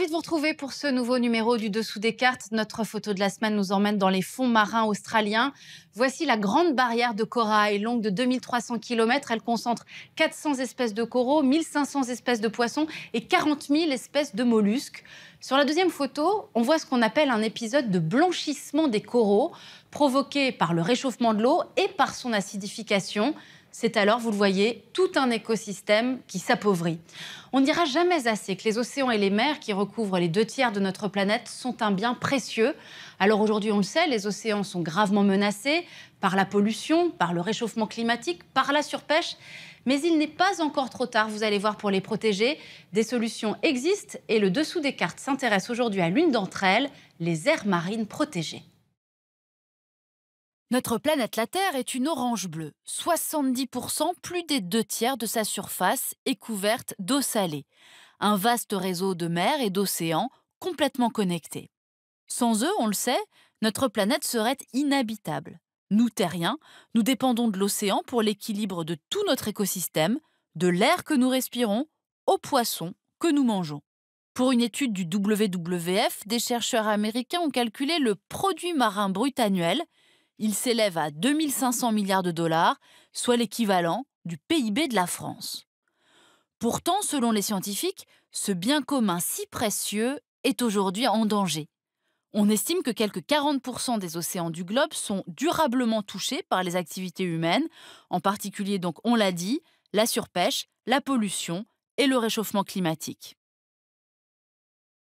ravie de vous retrouver pour ce nouveau numéro du Dessous des cartes. Notre photo de la semaine nous emmène dans les fonds marins australiens. Voici la grande barrière de corail, longue de 2300 km. Elle concentre 400 espèces de coraux, 1500 espèces de poissons et 40 000 espèces de mollusques. Sur la deuxième photo, on voit ce qu'on appelle un épisode de blanchissement des coraux, provoqué par le réchauffement de l'eau et par son acidification c'est alors, vous le voyez, tout un écosystème qui s'appauvrit. On dira jamais assez que les océans et les mers, qui recouvrent les deux tiers de notre planète, sont un bien précieux. Alors aujourd'hui, on le sait, les océans sont gravement menacés par la pollution, par le réchauffement climatique, par la surpêche. Mais il n'est pas encore trop tard, vous allez voir, pour les protéger. Des solutions existent et le dessous des cartes s'intéresse aujourd'hui à l'une d'entre elles, les aires marines protégées. Notre planète la Terre est une orange bleue. 70%, plus des deux tiers de sa surface est couverte d'eau salée. Un vaste réseau de mers et d'océans complètement connectés. Sans eux, on le sait, notre planète serait inhabitable. Nous, terriens, nous dépendons de l'océan pour l'équilibre de tout notre écosystème, de l'air que nous respirons aux poissons que nous mangeons. Pour une étude du WWF, des chercheurs américains ont calculé le produit marin brut annuel, il s'élève à 2500 milliards de dollars, soit l'équivalent du PIB de la France. Pourtant, selon les scientifiques, ce bien commun si précieux est aujourd'hui en danger. On estime que quelques 40% des océans du globe sont durablement touchés par les activités humaines, en particulier donc, on l'a dit, la surpêche, la pollution et le réchauffement climatique.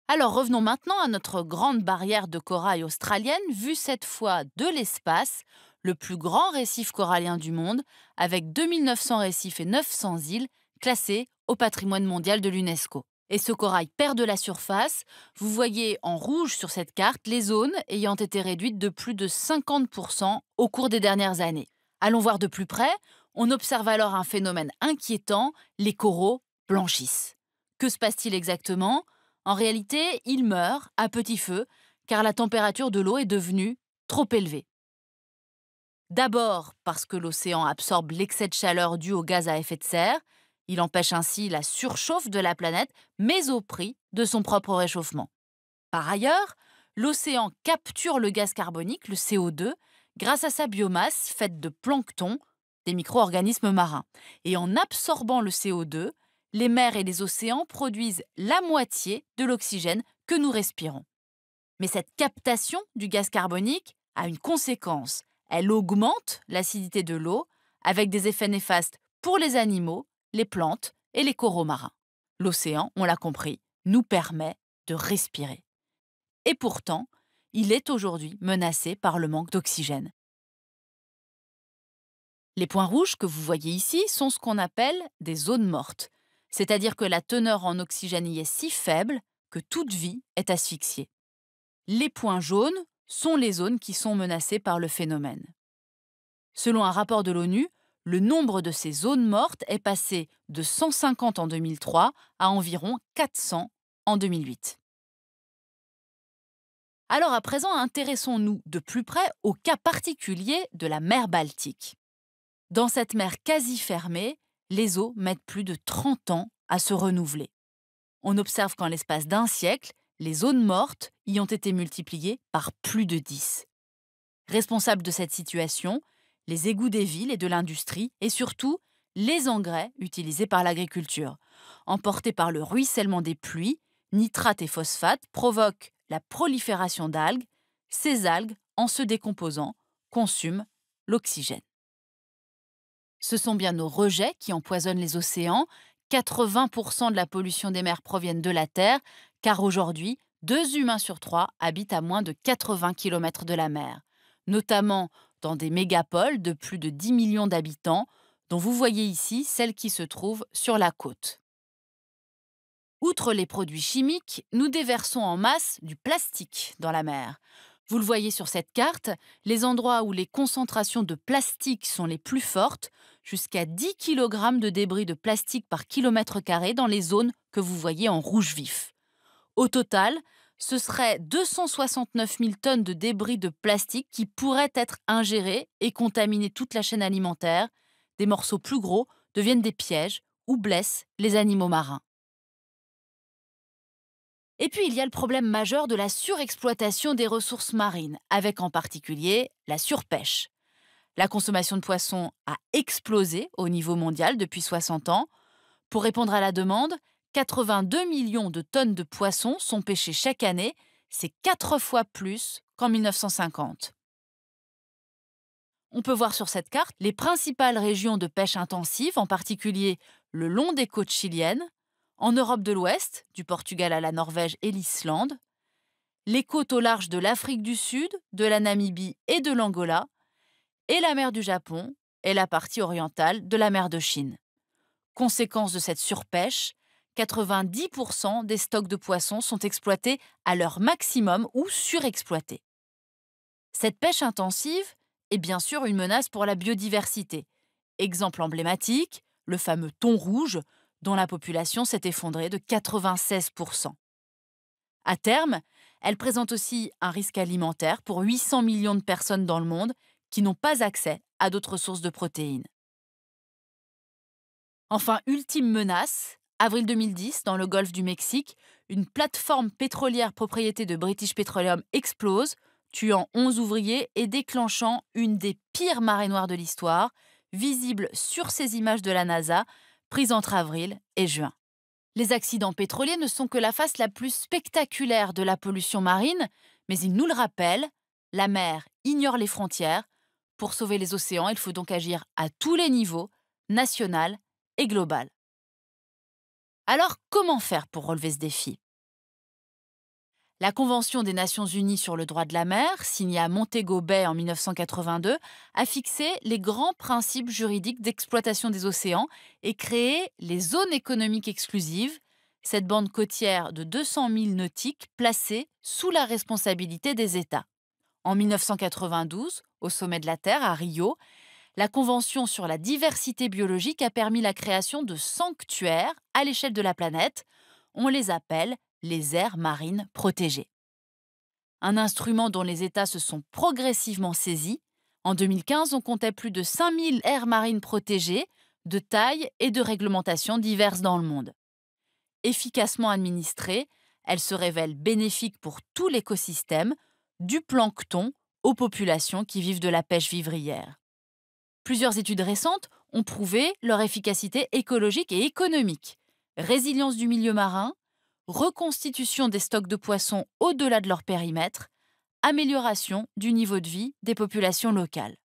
Alors revenons maintenant à notre grande barrière de corail australienne, vue cette fois de l'espace, le plus grand récif corallien du monde, avec 2900 récifs et 900 îles classés au patrimoine mondial de l'UNESCO. Et ce corail perd de la surface. Vous voyez en rouge sur cette carte les zones ayant été réduites de plus de 50% au cours des dernières années. Allons voir de plus près. On observe alors un phénomène inquiétant, les coraux blanchissent. Que se passe-t-il exactement en réalité, il meurt à petit feu car la température de l'eau est devenue trop élevée. D'abord parce que l'océan absorbe l'excès de chaleur dû au gaz à effet de serre, il empêche ainsi la surchauffe de la planète, mais au prix de son propre réchauffement. Par ailleurs, l'océan capture le gaz carbonique, le CO2, grâce à sa biomasse faite de plancton, des micro-organismes marins. Et en absorbant le CO2, les mers et les océans produisent la moitié de l'oxygène que nous respirons. Mais cette captation du gaz carbonique a une conséquence. Elle augmente l'acidité de l'eau avec des effets néfastes pour les animaux, les plantes et les coraux marins. L'océan, on l'a compris, nous permet de respirer. Et pourtant, il est aujourd'hui menacé par le manque d'oxygène. Les points rouges que vous voyez ici sont ce qu'on appelle des zones mortes c'est-à-dire que la teneur en oxygène y est si faible que toute vie est asphyxiée. Les points jaunes sont les zones qui sont menacées par le phénomène. Selon un rapport de l'ONU, le nombre de ces zones mortes est passé de 150 en 2003 à environ 400 en 2008. Alors à présent, intéressons-nous de plus près au cas particulier de la mer Baltique. Dans cette mer quasi fermée, les eaux mettent plus de 30 ans à se renouveler. On observe qu'en l'espace d'un siècle, les zones mortes y ont été multipliées par plus de 10. Responsables de cette situation, les égouts des villes et de l'industrie, et surtout les engrais utilisés par l'agriculture. Emportés par le ruissellement des pluies, nitrates et phosphates provoquent la prolifération d'algues. Ces algues, en se décomposant, consument l'oxygène. Ce sont bien nos rejets qui empoisonnent les océans. 80% de la pollution des mers proviennent de la Terre, car aujourd'hui, deux humains sur trois habitent à moins de 80 km de la mer, notamment dans des mégapoles de plus de 10 millions d'habitants, dont vous voyez ici celles qui se trouvent sur la côte. Outre les produits chimiques, nous déversons en masse du plastique dans la mer. Vous le voyez sur cette carte, les endroits où les concentrations de plastique sont les plus fortes, jusqu'à 10 kg de débris de plastique par kilomètre carré dans les zones que vous voyez en rouge vif. Au total, ce serait 269 000 tonnes de débris de plastique qui pourraient être ingérés et contaminer toute la chaîne alimentaire. Des morceaux plus gros deviennent des pièges ou blessent les animaux marins. Et puis il y a le problème majeur de la surexploitation des ressources marines, avec en particulier la surpêche. La consommation de poissons a explosé au niveau mondial depuis 60 ans. Pour répondre à la demande, 82 millions de tonnes de poissons sont pêchées chaque année, c'est 4 fois plus qu'en 1950. On peut voir sur cette carte les principales régions de pêche intensive, en particulier le long des côtes chiliennes, en Europe de l'Ouest, du Portugal à la Norvège et l'Islande, les côtes au large de l'Afrique du Sud, de la Namibie et de l'Angola, et la mer du Japon et la partie orientale de la mer de Chine. Conséquence de cette surpêche, 90% des stocks de poissons sont exploités à leur maximum ou surexploités. Cette pêche intensive est bien sûr une menace pour la biodiversité. Exemple emblématique, le fameux thon rouge, dont la population s'est effondrée de 96%. À terme, elle présente aussi un risque alimentaire pour 800 millions de personnes dans le monde qui n'ont pas accès à d'autres sources de protéines. Enfin, ultime menace, avril 2010, dans le golfe du Mexique, une plateforme pétrolière propriété de British Petroleum explose, tuant 11 ouvriers et déclenchant une des pires marées noires de l'histoire, visible sur ces images de la NASA prise entre avril et juin. Les accidents pétroliers ne sont que la face la plus spectaculaire de la pollution marine, mais ils nous le rappellent, la mer ignore les frontières. Pour sauver les océans, il faut donc agir à tous les niveaux, national et global. Alors comment faire pour relever ce défi la Convention des Nations Unies sur le droit de la mer, signée à Montego Bay en 1982, a fixé les grands principes juridiques d'exploitation des océans et créé les zones économiques exclusives, cette bande côtière de 200 000 nautiques placée sous la responsabilité des États. En 1992, au sommet de la Terre à Rio, la Convention sur la diversité biologique a permis la création de sanctuaires à l'échelle de la planète. On les appelle les aires marines protégées. Un instrument dont les États se sont progressivement saisis, en 2015 on comptait plus de 5000 aires marines protégées, de taille et de réglementation diverses dans le monde. Efficacement administrées, elles se révèlent bénéfiques pour tout l'écosystème, du plancton aux populations qui vivent de la pêche vivrière. Plusieurs études récentes ont prouvé leur efficacité écologique et économique, résilience du milieu marin, reconstitution des stocks de poissons au-delà de leur périmètre, amélioration du niveau de vie des populations locales.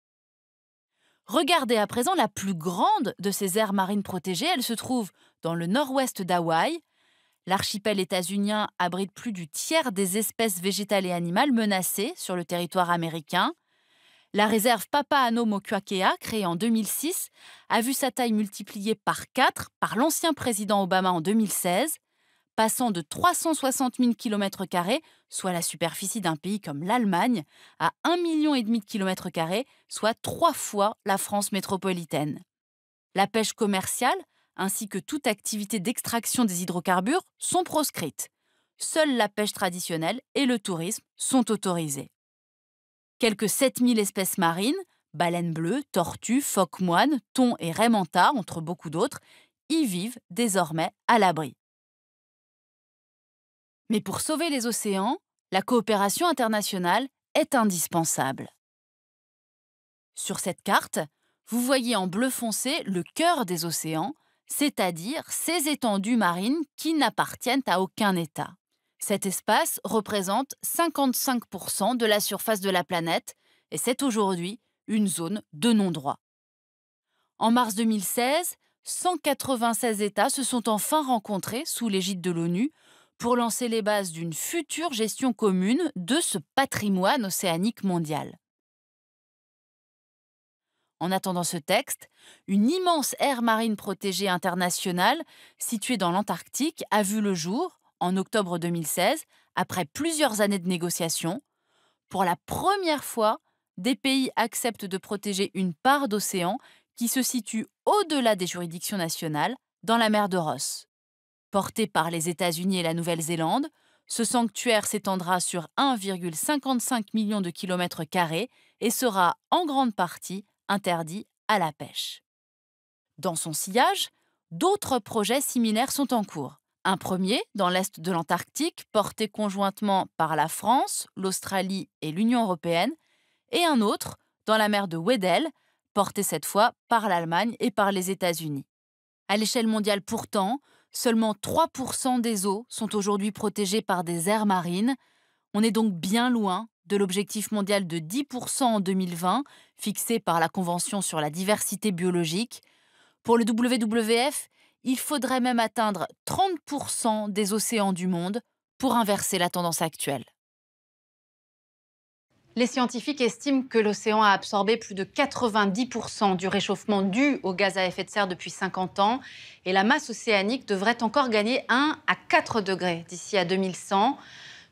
Regardez à présent la plus grande de ces aires marines protégées. Elle se trouve dans le nord-ouest d'Hawaï. L'archipel états-unien abrite plus du tiers des espèces végétales et animales menacées sur le territoire américain. La réserve Papahānaumokuākea, Mokuakea, créée en 2006, a vu sa taille multipliée par 4 par l'ancien président Obama en 2016 passant de 360 000 km, soit la superficie d'un pays comme l'Allemagne, à 1,5 million de km, soit trois fois la France métropolitaine. La pêche commerciale, ainsi que toute activité d'extraction des hydrocarbures, sont proscrites. Seule la pêche traditionnelle et le tourisme sont autorisés. Quelques 7000 espèces marines, baleines bleues, tortues, phoques moines, thons et raies entre beaucoup d'autres, y vivent désormais à l'abri. Mais pour sauver les océans, la coopération internationale est indispensable. Sur cette carte, vous voyez en bleu foncé le cœur des océans, c'est-à-dire ces étendues marines qui n'appartiennent à aucun État. Cet espace représente 55% de la surface de la planète et c'est aujourd'hui une zone de non-droit. En mars 2016, 196 États se sont enfin rencontrés sous l'égide de l'ONU pour lancer les bases d'une future gestion commune de ce patrimoine océanique mondial. En attendant ce texte, une immense aire marine protégée internationale située dans l'Antarctique a vu le jour en octobre 2016, après plusieurs années de négociations. Pour la première fois, des pays acceptent de protéger une part d'océan qui se situe au-delà des juridictions nationales, dans la mer de Ross. Porté par les États-Unis et la Nouvelle-Zélande, ce sanctuaire s'étendra sur 1,55 million de kilomètres carrés et sera en grande partie interdit à la pêche. Dans son sillage, d'autres projets similaires sont en cours. Un premier, dans l'est de l'Antarctique, porté conjointement par la France, l'Australie et l'Union européenne, et un autre, dans la mer de Weddell, porté cette fois par l'Allemagne et par les États-Unis. À l'échelle mondiale pourtant, Seulement 3% des eaux sont aujourd'hui protégées par des aires marines. On est donc bien loin de l'objectif mondial de 10% en 2020, fixé par la Convention sur la diversité biologique. Pour le WWF, il faudrait même atteindre 30% des océans du monde pour inverser la tendance actuelle. Les scientifiques estiment que l'océan a absorbé plus de 90% du réchauffement dû aux gaz à effet de serre depuis 50 ans et la masse océanique devrait encore gagner 1 à 4 degrés d'ici à 2100.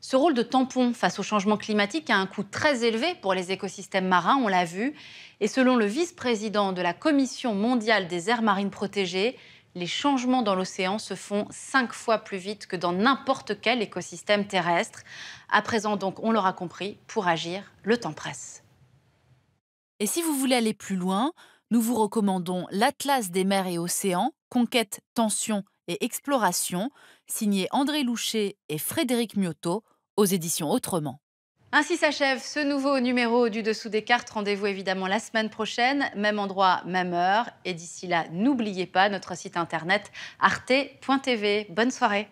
Ce rôle de tampon face au changement climatique a un coût très élevé pour les écosystèmes marins, on l'a vu, et selon le vice-président de la Commission mondiale des aires marines protégées, les changements dans l'océan se font cinq fois plus vite que dans n'importe quel écosystème terrestre. À présent, donc, on l'aura compris, pour agir, le temps presse. Et si vous voulez aller plus loin, nous vous recommandons l'Atlas des mers et océans, Conquête, Tension et Exploration, signé André Loucher et Frédéric Mioto aux éditions Autrement. Ainsi s'achève ce nouveau numéro du Dessous des cartes. Rendez-vous évidemment la semaine prochaine, même endroit, même heure. Et d'ici là, n'oubliez pas notre site internet arte.tv. Bonne soirée.